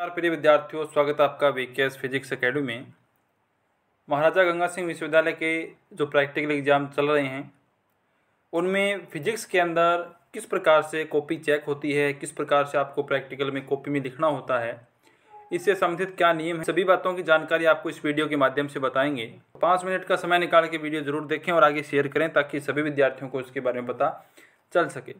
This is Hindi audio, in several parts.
नमस्कार प्रिय विद्यार्थियों स्वागत है आपका वी फिजिक्स अकेडमी में महाराजा गंगा सिंह विश्वविद्यालय के जो प्रैक्टिकल एग्जाम चल रहे हैं उनमें फिजिक्स के अंदर किस प्रकार से कॉपी चेक होती है किस प्रकार से आपको प्रैक्टिकल में कॉपी में लिखना होता है इससे संबंधित क्या नियम है सभी बातों की जानकारी आपको इस वीडियो के माध्यम से बताएंगे पाँच मिनट का समय निकाल के वीडियो जरूर देखें और आगे शेयर करें ताकि सभी विद्यार्थियों को इसके बारे में पता चल सके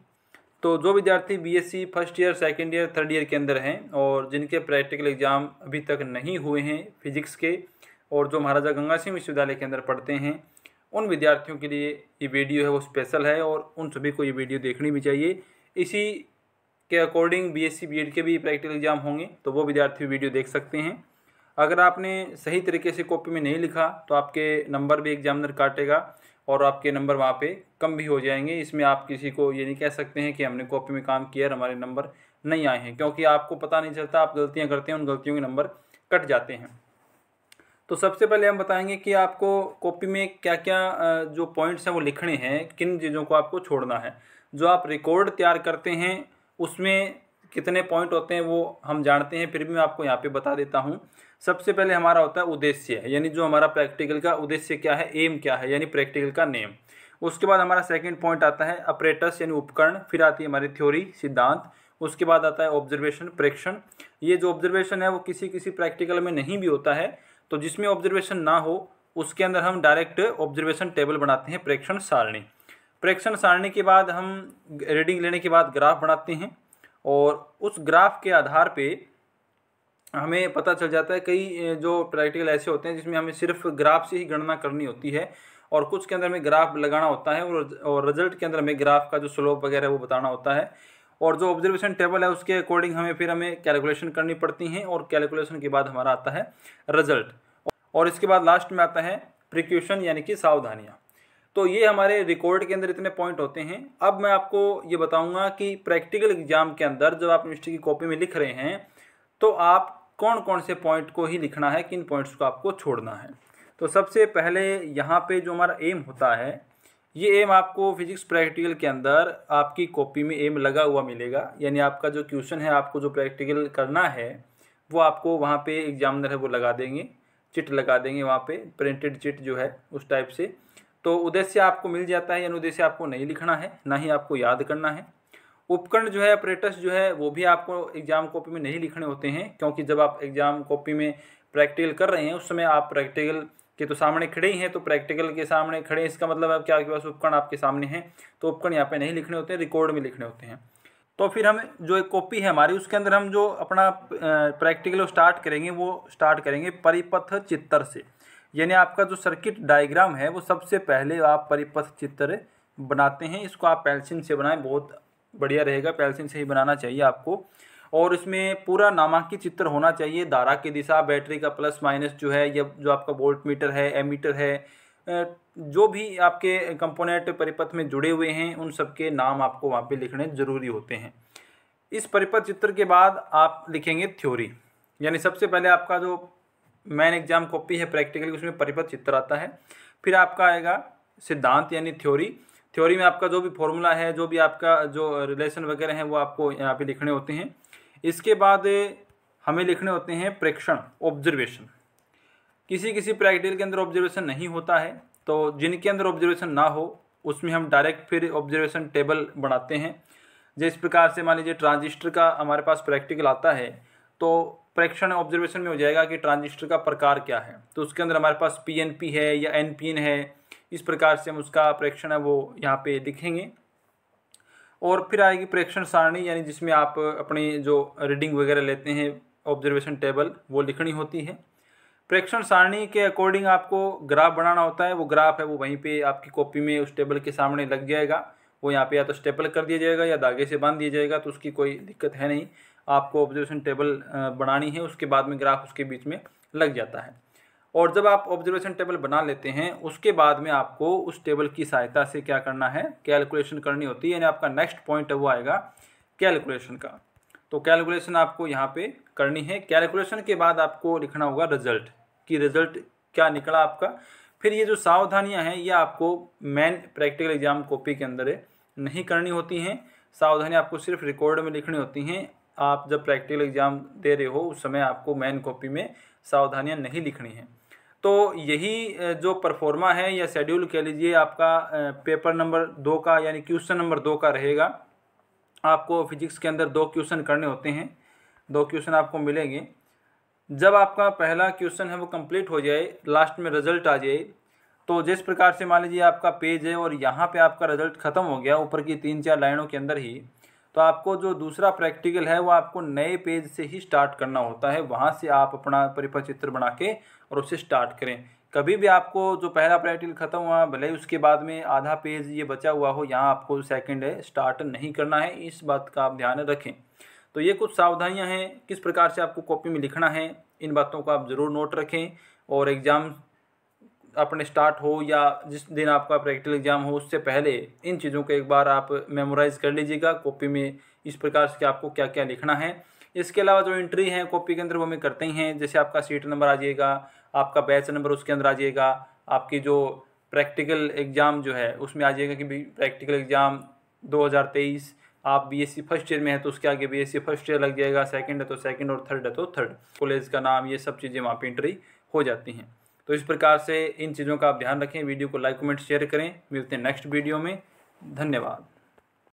तो जो विद्यार्थी BSc first year second year third year के अंदर हैं और जिनके प्रैक्टिकल एग्ज़ाम अभी तक नहीं हुए हैं फिजिक्स के और जो महाराजा गंगा सिंह विश्वविद्यालय के अंदर पढ़ते हैं उन विद्यार्थियों के लिए ये वीडियो है वो स्पेशल है और उन सभी को ये वीडियो देखनी भी चाहिए इसी के अकॉर्डिंग बीएससी बीएड के भी प्रैक्टिकल एग्जाम होंगे तो वो विद्यार्थी वीडियो देख सकते हैं अगर आपने सही तरीके से कॉपी में नहीं लिखा तो आपके नंबर भी एग्जामिनर काटेगा और आपके नंबर वहाँ पे कम भी हो जाएंगे इसमें आप किसी को ये नहीं कह सकते हैं कि हमने कॉपी में काम किया और हमारे नंबर नहीं आए हैं क्योंकि आपको पता नहीं चलता आप गलतियाँ करते हैं उन गलतियों के नंबर कट जाते हैं तो सबसे पहले हम बताएंगे कि आपको कॉपी में क्या क्या जो पॉइंट्स हैं वो लिखने हैं किन चीज़ों को आपको छोड़ना है जो आप रिकॉर्ड तैयार करते हैं उसमें कितने पॉइंट होते हैं वो हम जानते हैं फिर भी मैं आपको यहाँ पे बता देता हूँ सबसे पहले हमारा होता है उद्देश्य यानी जो हमारा प्रैक्टिकल का उद्देश्य क्या है एम क्या है यानी प्रैक्टिकल का नेम उसके बाद हमारा सेकंड पॉइंट आता है अप्रेटस यानी उपकरण फिर आती है हमारी थ्योरी सिद्धांत उसके बाद आता है ऑब्जर्वेशन प्रेक्षण ये जो ऑब्जर्वेशन है वो किसी किसी प्रैक्टिकल में नहीं भी होता है तो जिसमें ऑब्जर्वेशन ना हो उसके अंदर हम डायरेक्ट ऑब्जर्वेशन टेबल बनाते हैं प्रेक्षण सारणी प्रेक्षण सारणी के बाद हम रीडिंग लेने के बाद ग्राफ बनाते हैं और उस ग्राफ के आधार पे हमें पता चल जाता है कई जो प्रैक्टिकल ऐसे होते हैं जिसमें हमें सिर्फ ग्राफ से ही गणना करनी होती है और कुछ के अंदर हमें ग्राफ लगाना होता है और रिजल्ट के अंदर हमें ग्राफ का जो स्लोप वगैरह वो बताना होता है और जो ऑब्जर्वेशन टेबल है उसके अकॉर्डिंग हमें फिर हमें कैलकुलेशन करनी पड़ती हैं और कैलकुलेशन के बाद हमारा आता है रिजल्ट और इसके बाद लास्ट में आता है प्रिक्यूशन यानी कि सावधानियाँ तो ये हमारे रिकॉर्ड के अंदर इतने पॉइंट होते हैं अब मैं आपको ये बताऊंगा कि प्रैक्टिकल एग्जाम के अंदर जब आप यूनिवर्सिटी की कॉपी में लिख रहे हैं तो आप कौन कौन से पॉइंट को ही लिखना है किन पॉइंट्स को आपको छोड़ना है तो सबसे पहले यहाँ पे जो हमारा एम होता है ये एम आपको फिजिक्स प्रैक्टिकल के अंदर आपकी कॉपी में एम लगा हुआ मिलेगा यानी आपका जो क्वेश्चन है आपको जो प्रैक्टिकल करना है वो आपको वहाँ पर एग्जामिनर है वो लगा देंगे चिट लगा देंगे वहाँ पर प्रिंटेड चिट जो है उस टाइप से तो उद्देश्य आपको मिल जाता है यानी अनुद्देश्य आपको नहीं लिखना है ना ही आपको याद करना है उपकरण जो है अपरेटस जो है वो भी आपको एग्जाम कॉपी में नहीं लिखने होते हैं क्योंकि जब आप एग्जाम कॉपी में प्रैक्टिकल कर रहे हैं उस समय आप प्रैक्टिकल के तो सामने खड़े ही हैं तो प्रैक्टिकल के सामने खड़े हैं इसका मतलब है क्या आपके पास उपकरण आपके सामने हैं तो उपकरण यहाँ पे नहीं लिखने होते हैं रिकॉर्ड में लिखने होते हैं तो फिर हम जो एक कॉपी है हमारी उसके अंदर हम जो अपना प्रैक्टिकल स्टार्ट करेंगे वो स्टार्ट करेंगे परिपथ चित्तर से यानी आपका जो सर्किट डायग्राम है वो सबसे पहले आप परिपथ चित्र बनाते हैं इसको आप पेंसिल से बनाएं बहुत बढ़िया रहेगा पेंसिल से ही बनाना चाहिए आपको और इसमें पूरा नामांकित चित्र होना चाहिए धारा की दिशा बैटरी का प्लस माइनस जो है या जो आपका वोल्ट मीटर है मीटर है जो भी आपके कंपोनेंट परिपथ में जुड़े हुए हैं उन सबके नाम आपको वहाँ पे लिखने ज़रूरी होते हैं इस परिपथ चित्र के बाद आप लिखेंगे थ्योरी यानी सबसे पहले आपका जो मैन एग्जाम कॉपी है प्रैक्टिकल उसमें परिपथ चित्र आता है फिर आपका आएगा सिद्धांत यानी थ्योरी थ्योरी में आपका जो भी फॉर्मूला है जो भी आपका जो रिलेशन वगैरह है वो आपको यहाँ पे लिखने होते हैं इसके बाद हमें लिखने होते हैं प्रेक्षण ऑब्जर्वेशन किसी किसी प्रैक्टिकल के अंदर ऑब्जर्वेशन नहीं होता है तो जिनके अंदर ऑब्जर्वेशन ना हो उसमें हम डायरेक्ट फिर ऑब्जर्वेशन टेबल बनाते हैं जिस प्रकार से मान लीजिए ट्रांजिस्टर का हमारे पास प्रैक्टिकल आता है तो प्रेक्षण ऑब्जर्वेशन में हो जाएगा कि ट्रांजिस्टर का प्रकार क्या है तो उसके अंदर हमारे पास पी है या एन है इस प्रकार से हम उसका प्रेक्षण है वो यहाँ पे लिखेंगे और फिर आएगी प्रेक्षण सारणी यानी जिसमें आप अपनी जो रीडिंग वगैरह लेते हैं ऑब्जर्वेशन टेबल वो लिखनी होती है प्रेक्षण सारणी के अकॉर्डिंग आपको ग्राफ बनाना होता है वो ग्राफ है वो वहीं पर आपकी कॉपी में उस टेबल के सामने लग जाएगा वो यहाँ पे या तो स्टेपल कर दिया जाएगा या धागे से बांध दिया जाएगा तो उसकी कोई दिक्कत है नहीं आपको ऑब्जर्वेशन टेबल बनानी है उसके बाद में ग्राफ उसके बीच में लग जाता है और जब आप ऑब्जर्वेशन टेबल बना लेते हैं उसके बाद में आपको उस टेबल की सहायता से क्या करना है कैलकुलेशन करनी होती है यानी आपका नेक्स्ट पॉइंट है वो आएगा कैलकुलेशन का तो कैलकुलेशन आपको यहाँ पे करनी है कैलकुलेशन के बाद आपको लिखना होगा रिजल्ट कि रिजल्ट क्या निकला आपका फिर ये जो सावधानियाँ हैं ये आपको मेन प्रैक्टिकल एग्जाम कॉपी के अंदर नहीं करनी होती हैं सावधानियाँ आपको सिर्फ रिकॉर्ड में लिखनी होती हैं आप जब प्रैक्टिकल एग्ज़ाम दे रहे हो उस समय आपको मैन कॉपी में सावधानियाँ नहीं लिखनी हैं तो यही जो परफॉर्मा है या शेड्यूल कह लीजिए आपका पेपर नंबर दो का यानी क्वेश्चन नंबर दो का रहेगा आपको फिजिक्स के अंदर दो क्वेश्चन करने होते हैं दो क्वेश्चन आपको मिलेंगे जब आपका पहला क्वेश्चन है वो कंप्लीट हो जाए लास्ट में रिजल्ट आ जाए तो जिस प्रकार से मान लीजिए आपका पेज है और यहाँ पे आपका रिजल्ट ख़त्म हो गया ऊपर की तीन चार लाइनों के अंदर ही तो आपको जो दूसरा प्रैक्टिकल है वो आपको नए पेज से ही स्टार्ट करना होता है वहाँ से आप अपना परिपथ चित्र बना के और उसे स्टार्ट करें कभी भी आपको जो पहला प्रैक्टिकल ख़त्म हुआ भले ही उसके बाद में आधा पेज ये बचा हुआ हो यहाँ आपको सेकंड है स्टार्ट नहीं करना है इस बात का आप ध्यान रखें तो ये कुछ सावधानियाँ हैं किस प्रकार से आपको कॉपी में लिखना है इन बातों को आप ज़रूर नोट रखें और एग्ज़ाम अपने स्टार्ट हो या जिस दिन आपका प्रैक्टिकल एग्ज़ाम हो उससे पहले इन चीज़ों को एक बार आप मेमोराइज़ कर लीजिएगा कॉपी में इस प्रकार से आपको क्या क्या लिखना है इसके अलावा जो एंट्री है कॉपी के अंदर वो हमें करते ही हैं जैसे आपका सीट नंबर आ जाएगा आपका बैच नंबर उसके अंदर आ जाएगा आपकी जो प्रैक्टिकल एग्ज़ाम जो है उसमें आ जाएगा कि प्रैक्टिकल एग्ज़ाम 2023 आप बीएससी फर्स्ट ईयर में है तो उसके आगे बीएससी फर्स्ट ईयर लग जाएगा सेकंड है तो सेकंड और थर्ड है तो थर्ड कॉलेज का नाम ये सब चीज़ें वहाँ पर एंट्री हो जाती हैं तो इस प्रकार से इन चीज़ों का आप ध्यान रखें वीडियो को लाइक कमेंट शेयर करें मिलते हैं नेक्स्ट वीडियो में धन्यवाद